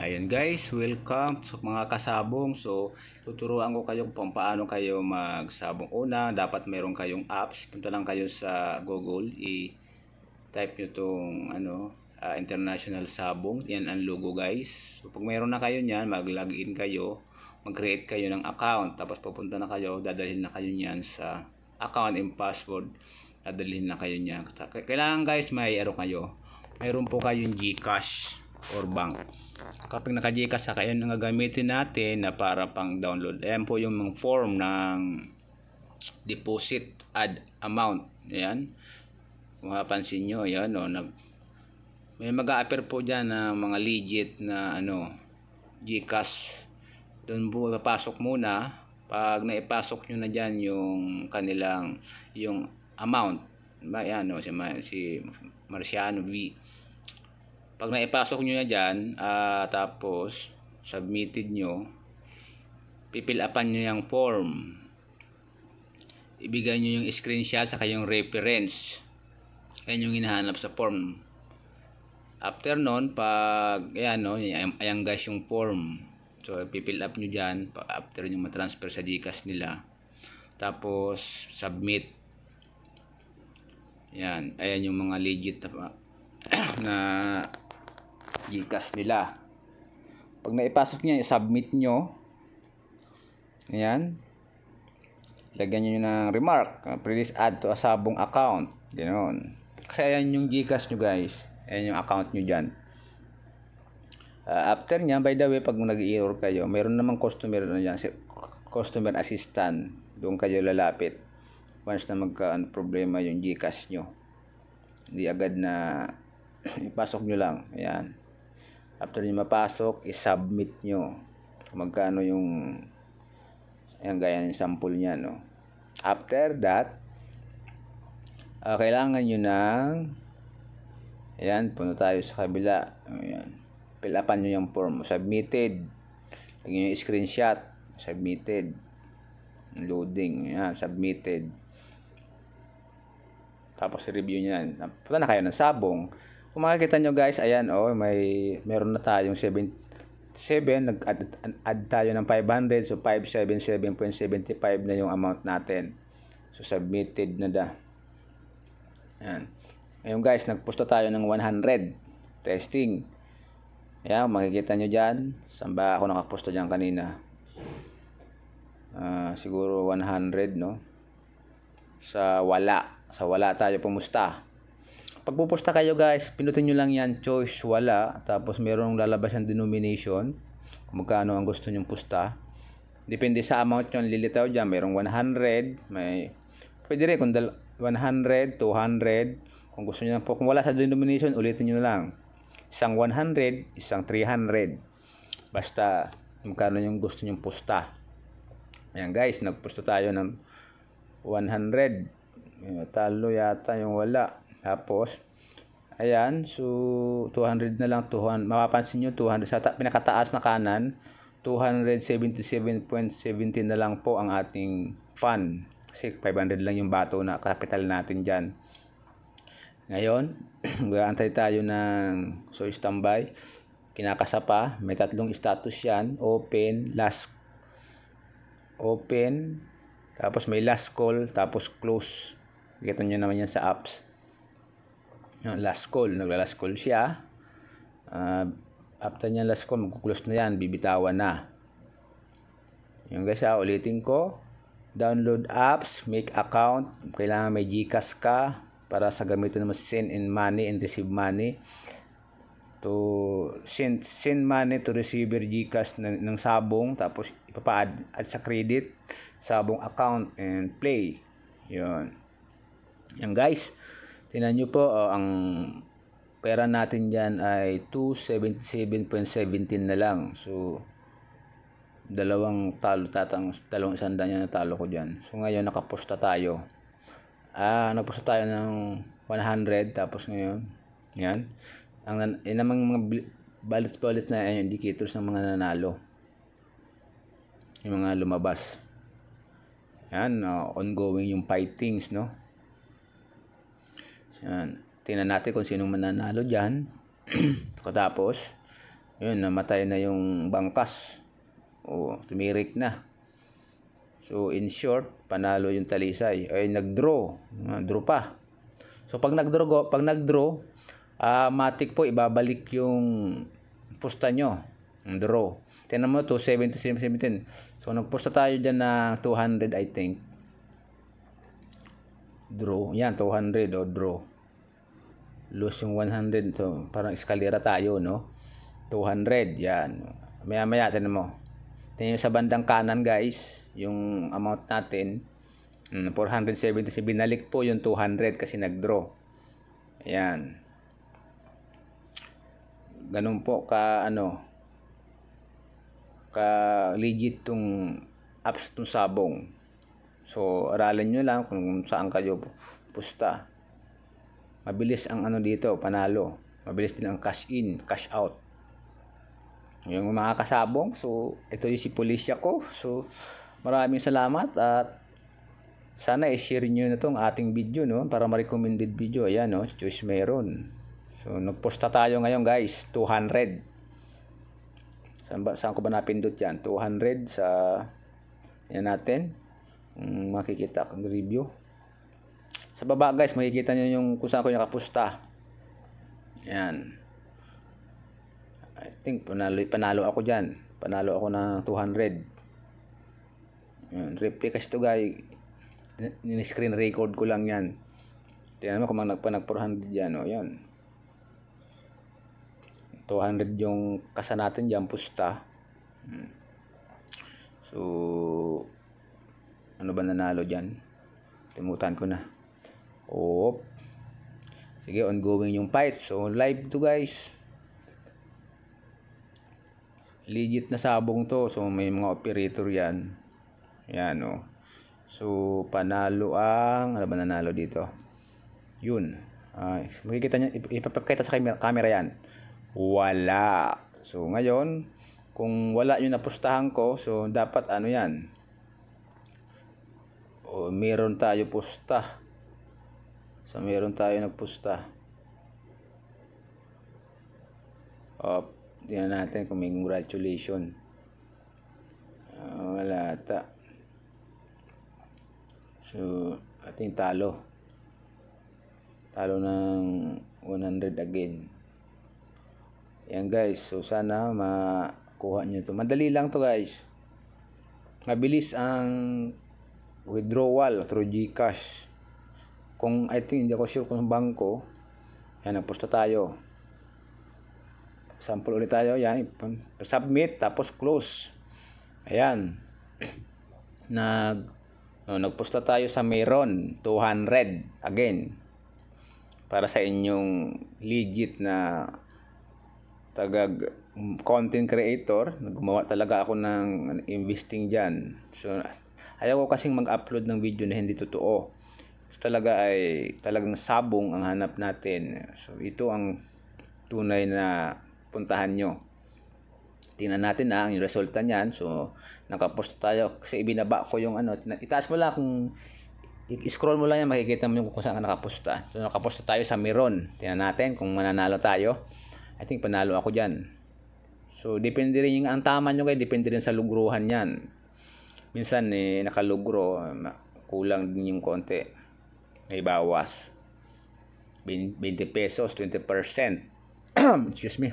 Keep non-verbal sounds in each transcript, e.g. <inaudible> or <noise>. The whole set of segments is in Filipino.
Ayan guys, welcome so, mga kasabong. So, tuturuan ko kayo kung paano kayo magsabong. Una, dapat mayroon kayong apps. Punta lang kayo sa Google, i-type nyo tong ano, uh, international sabong. Yan ang logo guys. So, pag mayroon na kayo niyan, mag-login kayo, mag-create kayo ng account. Tapos pupunta na kayo, dadalhin na kayo niyan sa account and password. Dadalhin na kayo niyan. Kailangan guys, may aro kayo. Mayroon po kayong Gcash or bank. Kapag naka-GCash ka, yun ang gagamitin natin na para pang download. Ayan po yung form ng deposit add amount. Ayan. Kung mapansin nyo, ayan o. Oh, nag, may mag a appear po dyan na mga legit na ano, GCash. Doon po papasok muna. Pag naipasok nyo na dyan yung kanilang, yung amount. Ayan o, oh, si, si Marciano V. Pag naipasok nyo na dyan, uh, tapos submitted nyo, pipilapan nyo yung form. Ibigay nyo yung screenshot sa kayong reference. Yan yung hinahanap sa form. After nun, pag, ayan no, ayan guys yung form. So, pipill up nyo dyan, after nyo matransfer sa Gcash nila. Tapos, submit. Yan, ayan yung mga legit na, <clears throat> na Gcash nila. Pag naipasok niya, i-submit nyo. Ayan. Lagyan nyo ng remark. Please add to asabong account. Ganon. Kasi ayan yung Gcash nyo guys. Ayan yung account nyo dyan. Uh, after niya, by the way, pag nag-error kayo, mayroon namang customer na ano dyan, customer assistant. Doon kayo lalapit. Once na magka-problema yung Gcash nyo. Hindi agad na <coughs> ipasok nyo lang. Ayan after nyo mapasok isubmit nyo magkano yung ayan gaya ng sample niya. no after that uh, kailangan nyo ng ayan puno tayo sa kabila ayan fill upan nyo yung form submitted lagyan nyo screenshot submitted loading ayan submitted tapos review nyo yan punta na kayo ng sabong kung makikita nyo guys, ayan oh, may meron na tayong 7 7 nag-add tayo ng 500 so 577.75 na yung amount natin. So submitted na da. Ayan. Ngayon guys, nagpusta tayo ng 100. Testing. Ayan, makikita nyo dyan. Saan ba ako nakaposta dyan kanina? Uh, siguro 100, no? Sa wala. Sa wala tayo pumusta pagpupusta kayo guys, pinutin nyo lang yan, choice, wala. Tapos merong lalabas yung denomination, kung magkano ang gusto nyong pusta. Depende sa amount nyo, lilitaw dyan. Merong 100, may, pwede rin kung 100, 200, kung gusto nyo na po. Kung wala sa denomination, ulitin nyo na lang. Isang 100, isang 300. Basta, magkano yung gusto nyong pusta. Ayan guys, nagpusta tayo ng 100. Talo yata yung wala. Tapos, ayan, so 200 na lang, 200, mapapansin nyo 200, sa ta- pinakataas na kanan, 277.17 na lang po ang ating fund. Kasi 500 lang yung bato na capital natin dyan. Ngayon, <clears throat> mag-aantay tayo ng so standby. Kinakasa pa, may tatlong status yan. Open, last open, tapos may last call, tapos close. Kita nyo naman yan sa apps. Yun, last call. Nagla-last call siya. Uh, after niya last call, magkuklose na yan. Bibitawan na. Yung guys ha, ah. ulitin ko. Download apps, make account. Kailangan may Gcash ka para sa gamitin mo send in money and receive money to send send money to receiver Gcash ng, ng sabong tapos ipapa-add at sa credit sabong account and play yun yan guys Tingnan nyo po, oh, ang pera natin dyan ay 277.17 na lang. So, dalawang talo tatang dalawang isang danya na talo ko diyan. So ngayon nakaposta tayo. Ah, nagposta tayo ng 100 tapos ngayon, 'yan. Ang yun namang mga balit-balit na ay indicators ng mga nanalo. Yung mga lumabas. Yan, uh, ongoing yung fightings, no? Yan. Tingnan natin kung sinong mananalo dyan. <clears throat> Katapos, yun, namatay na yung bangkas. O, tumirik na. So, in short, panalo yung talisay. Ay, nag-draw. Uh, draw pa. So, pag nag-draw, pag nag-draw, uh, matik po, ibabalik yung pusta nyo. Yung draw. Tingnan mo to 17. So, nagpusta tayo dyan na 200, I think. Draw. Yan, 200 o draw lose yung 100. So, parang eskalera tayo, no? 200, yan. Maya-maya, tinan mo. Tinan sa bandang kanan, guys, yung amount natin. 470. Hmm, so, binalik po yung 200 kasi nag-draw. Ayan. Ganun po ka, ano, ka legit tong apps tong sabong. So, aralan nyo lang kung saan kayo pusta mabilis ang ano dito, panalo. Mabilis din ang cash in, cash out. Yung mga kasabong, so ito yung si Polisya ko. So maraming salamat at sana i-share niyo na tong ating video no para ma-recommended video. Ayan no, choose meron. So nagposta tayo ngayon guys, 200. Saan, ba, saan ko ba napindot yan? 200 sa yan natin. Um, makikita kang review. Sa baba guys, makikita nyo yung kung saan ko nakapusta. Yan. I think panalo, panalo ako dyan. Panalo ako ng 200. Yan. Replica ito guys. Ni-screen record ko lang yan. Tingnan mo kung nagpanag 400 dyan. O, oh, yan. 200 yung kasa natin dyan, pusta. Hmm. So, ano ba nanalo dyan? Limutan ko na. Oop. Sige, ongoing yung fight. So, live to guys. Legit na sabong to. So, may mga operator yan. Yan, Oh. So, panalo ang... Ano ba nanalo dito? Yun. Uh, makikita nyo, ipapakita sa camera, camera yan. Wala. So, ngayon, kung wala yung napustahan ko, so, dapat ano yan? O, meron tayo pusta So, meron tayo nagpusta. Up. Tingnan natin kung may congratulation. Uh, wala ata. So, ating talo. Talo ng 100 again. Yan guys. So, sana makuha nyo to. Madali lang to guys. Mabilis ang withdrawal through GCash kung I think hindi ako sure kung bangko yan nagposta tayo sample ulit tayo yan submit tapos close ayan nag no, nagposta tayo sa Meron 200 again para sa inyong legit na tagag content creator gumawa talaga ako ng ano, investing dyan so ayaw ko kasing mag-upload ng video na hindi totoo So, talaga ay talagang sabong ang hanap natin. So, ito ang tunay na puntahan nyo. Tingnan natin na ah, ang resulta niyan. So, nakapost tayo kasi ibinaba ko yung ano. Itaas mo lang kung i-scroll mo lang yan, makikita mo yung kung saan ka nakaposta. So, nakaposta tayo sa Miron. Tingnan natin kung mananalo tayo. I think panalo ako dyan. So, depende rin yung ang tama nyo kayo, depende rin sa lugruhan yan. Minsan, eh, nakalugro, kulang din yung konti may bawas 20 pesos 20% <clears throat> excuse me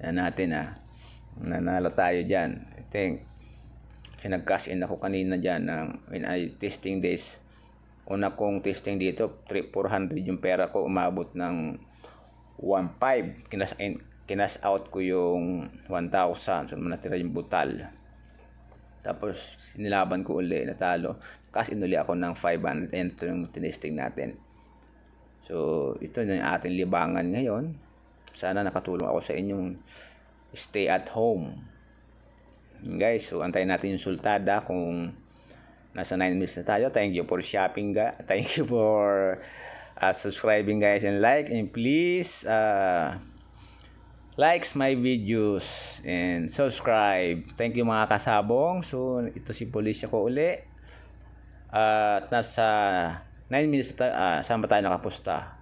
yan natin ah nanalo tayo dyan I think kasi nag cash in ako kanina dyan ng, when I testing this una kong testing dito 3, 400 yung pera ko umabot ng 1.5 kinas in, kinas out ko yung 1,000 so natira yung butal tapos nilaban ko uli natalo cash in uli ako ng 500 and ito yung tinisting natin so ito na yung ating libangan ngayon sana nakatulong ako sa inyong stay at home guys so antayin natin yung sultada kung nasa 9 minutes na tayo thank you for shopping ga <laughs> thank you for uh, subscribing guys and like and please uh, likes my videos and subscribe. Thank you mga kasabong. So, ito si Policia ko uli at nasa 9 minutes na uh, saan ba tayo nakapusta?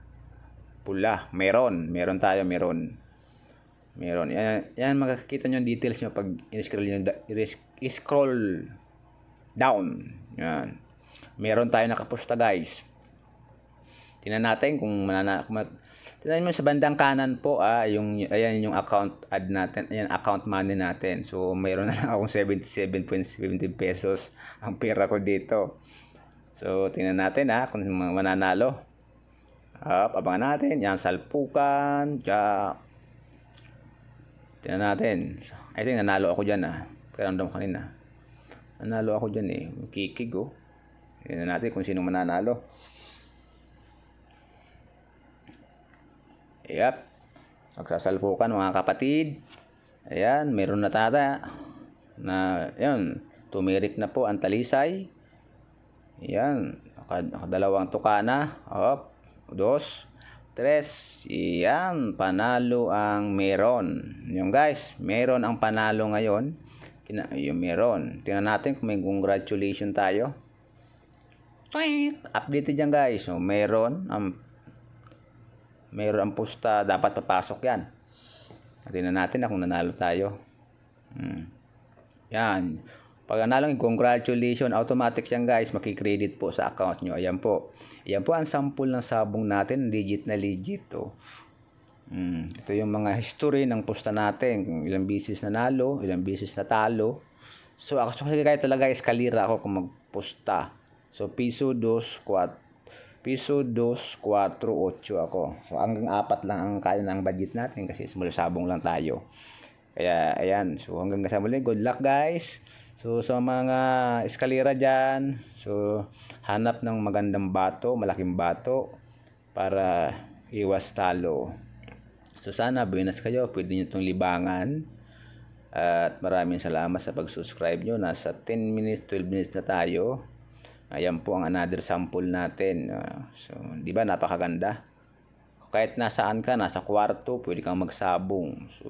Pula. Meron. Meron tayo. Meron. Meron. Yan, yan makakita nyo yung details nyo pag i-scroll, nyo, i-scroll down. Yan. Meron tayo nakapusta guys. Tingnan natin kung manana kung mat- Tingnan mo sa bandang kanan po ah, yung ayan yung account ad natin, ayan account money natin. So mayroon na lang akong 77.70 pesos ang pera ko dito. So tingnan natin ah kung mananalo. Up, abangan natin. Yan, salpukan, jack. Tingnan natin. I think nanalo ako dyan ah. Karamdam kanina. Nanalo ako dyan eh. Kikig oh. Tingnan natin kung sino mananalo. Yep. Magsasalpukan mga kapatid. Ayan, meron na tata na yun, tumirik na po ang talisay. Ayan, dalawang tuka na. Hop, dos, tres. Ayan, panalo ang meron. Yung guys, meron ang panalo ngayon. Kina, yung meron. Tingnan natin kung may congratulation tayo. Update yan guys. So, meron ang mayroon ang pusta, dapat papasok yan. Tingnan natin na kung nanalo tayo. Hmm. Yan. Pag nanalo, congratulations. Automatic yan guys. Makikredit po sa account nyo. Ayan po. Ayan po ang sample ng sabong natin. Legit na legit. Oh. Hmm. Ito yung mga history ng pusta natin. ilang bisis nanalo, ilang bisis natalo. So, ako so, kaya talaga guys, kalira ako kung magpusta. So, piso, dos, kwat, piso 248 ako. So hanggang 4 lang ang kaya ng budget natin kasi small sabong lang tayo. Kaya ayan, so hanggang sa muli, good luck guys. So sa mga eskalera diyan, so hanap ng magandang bato, malaking bato para iwas talo. So sana buenas kayo, pwede niyo tong libangan. At maraming salamat sa pag-subscribe nyo. Nasa 10 minutes, 12 minutes na tayo. Ayan po ang another sample natin. so, di ba napakaganda? Kahit nasaan ka, nasa kwarto, pwede kang magsabong. So,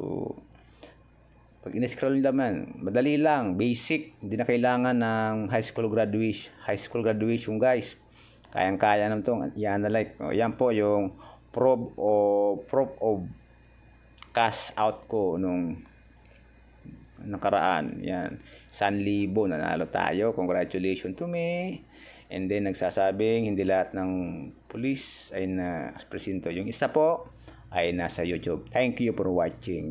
pag in-scroll naman, madali lang, basic, hindi na kailangan ng high school graduation, high school graduation guys. Kayang-kaya naman itong i-analyze. O, yan po yung probe o probe of cash out ko nung nakaraan. Yan. San libo, nanalo tayo. Congratulations to me. And then nagsasabing hindi lahat ng police ay na presinto. Yung isa po ay nasa YouTube. Thank you for watching.